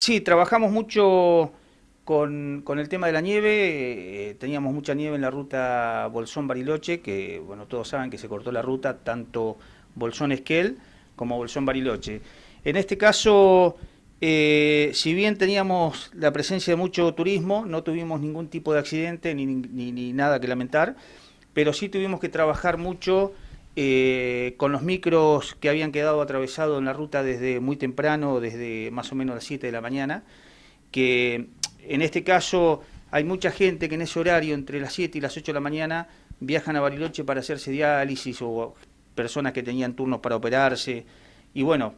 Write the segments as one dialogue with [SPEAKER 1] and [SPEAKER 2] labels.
[SPEAKER 1] Sí, trabajamos mucho con, el tema de la nieve. Eh, teníamos mucha nieve en la ruta Bolsón-Bariloche, que bueno, todos saben que se cortó la ruta tanto Bolsón-Esquel como Bolsón-Bariloche. En este caso, eh, si bien teníamos la presencia de mucho turismo, no tuvimos ningún tipo de accidente ni nada que lamentar, pero sí tuvimos que trabajar mucho eh, con los micros que habían quedado atravesados en la ruta desde muy temprano, desde más o menos las 7 de la mañana, que en este caso hay mucha gente que en ese horario, entre las 7 y las 8 de la mañana, viajan a Bariloche para hacerse diálisis o personas que tenían turnos para operarse. Y bueno,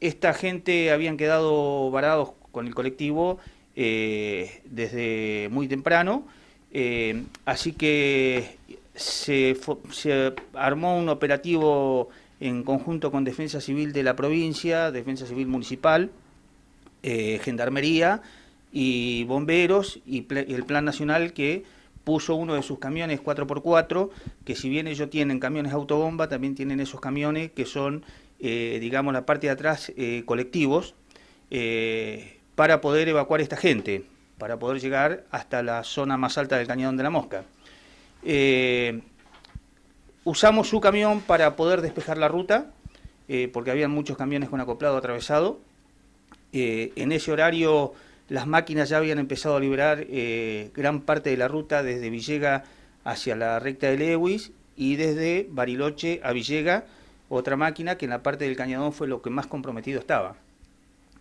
[SPEAKER 1] esta gente habían quedado varados con el colectivo eh, desde muy temprano. Eh, así que se, se armó un operativo en conjunto con Defensa Civil de la provincia, Defensa Civil Municipal, eh, Gendarmería y Bomberos y, el Plan Nacional que puso uno de sus camiones 4x4, que si bien ellos tienen camiones autobomba, también tienen esos camiones que son, eh, digamos, la parte de atrás eh, colectivos, para poder evacuar a esta gente, para poder llegar hasta la zona más alta del Cañón de la Mosca. Eh, usamos su camión para poder despejar la ruta, eh, porque habían muchos camiones con acoplado atravesado. Eh, en ese horario las máquinas ya habían empezado a liberar gran parte de la ruta desde Villega hacia la recta de Lewis y desde Bariloche a Villega, otra máquina que en la parte del cañadón fue lo que más comprometido estaba.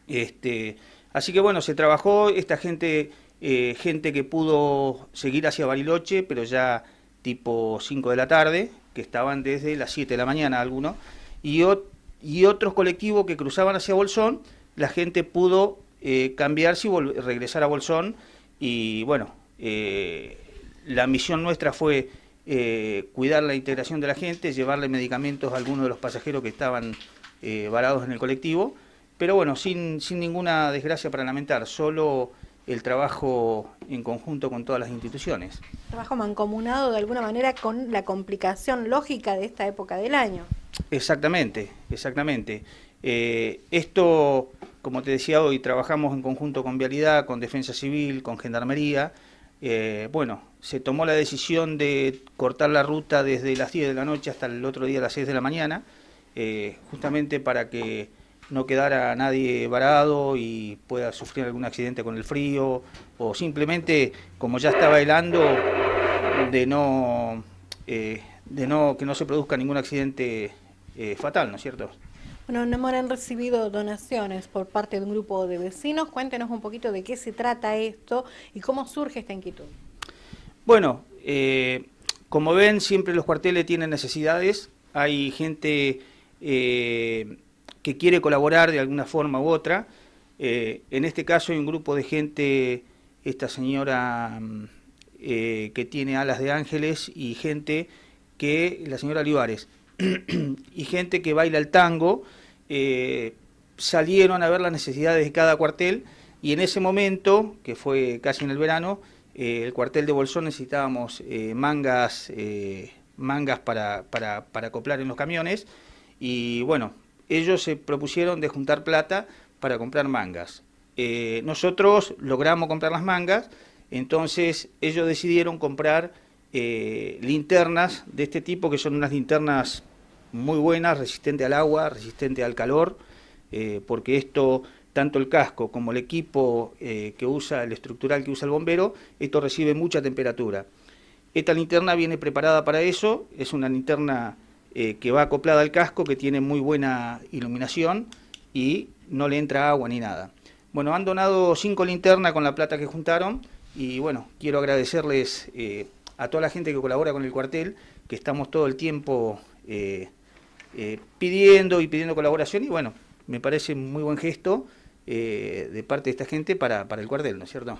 [SPEAKER 1] Este, así que bueno, se trabajó, esta gente eh, gente que pudo seguir hacia Bariloche, pero ya tipo 5 de la tarde, que estaban desde las 7 de la mañana algunos, y, otros colectivos que cruzaban hacia Bolsón, la gente pudo eh, cambiarse y regresar a Bolsón, y bueno, eh, la misión nuestra fue cuidar la integración de la gente, llevarle medicamentos a algunos de los pasajeros que estaban varados en el colectivo, pero bueno, sin ninguna desgracia para lamentar, solo el trabajo en conjunto con todas las instituciones. Trabajo mancomunado de alguna manera con la complicación lógica de esta época del año. Exactamente, exactamente. Eh, esto, como te decía hoy, trabajamos en conjunto con Vialidad, con Defensa Civil, con Gendarmería. Eh, bueno, se tomó la decisión de cortar la ruta desde las 10 de la noche hasta el otro día a las 6 de la mañana, eh, justamente para que no a nadie varado y pueda sufrir algún accidente con el frío o simplemente como ya está bailando, de no eh, de no que no se produzca ningún accidente eh, fatal, ¿no es cierto? Bueno, no han recibido donaciones por parte de un grupo de vecinos. Cuéntenos un poquito de qué se trata esto y cómo surge esta inquietud. Bueno, eh, como ven, siempre los cuarteles tienen necesidades. Hay gente quiere colaborar de alguna forma u otra. Eh, en este caso hay un grupo de gente, esta señora mm, eh, que tiene alas de ángeles y gente que, la señora Olivares, y gente que baila el tango, eh, salieron a ver las necesidades de cada cuartel y en ese momento, que fue casi en el verano, el cuartel de Bolsón necesitábamos mangas, mangas para, para acoplar en los camiones y bueno, ellos se propusieron de juntar plata para comprar mangas. Eh, nosotros logramos comprar las mangas, entonces ellos decidieron comprar eh, linternas de este tipo, que son unas linternas muy buenas, resistentes al agua, resistentes al calor, eh, porque esto, tanto el casco como el equipo que usa, el estructural que usa el bombero, esto recibe mucha temperatura. Esta linterna viene preparada para eso, es una linterna eh, que va acoplada al casco, que tiene muy buena iluminación y no le entra agua ni nada. Bueno, han donado cinco linternas con la plata que juntaron y bueno, quiero agradecerles eh, a toda la gente que colabora con el cuartel, que estamos todo el tiempo eh, pidiendo y pidiendo colaboración y bueno, me parece muy buen gesto de parte de esta gente para, para el cuartel, ¿no es cierto?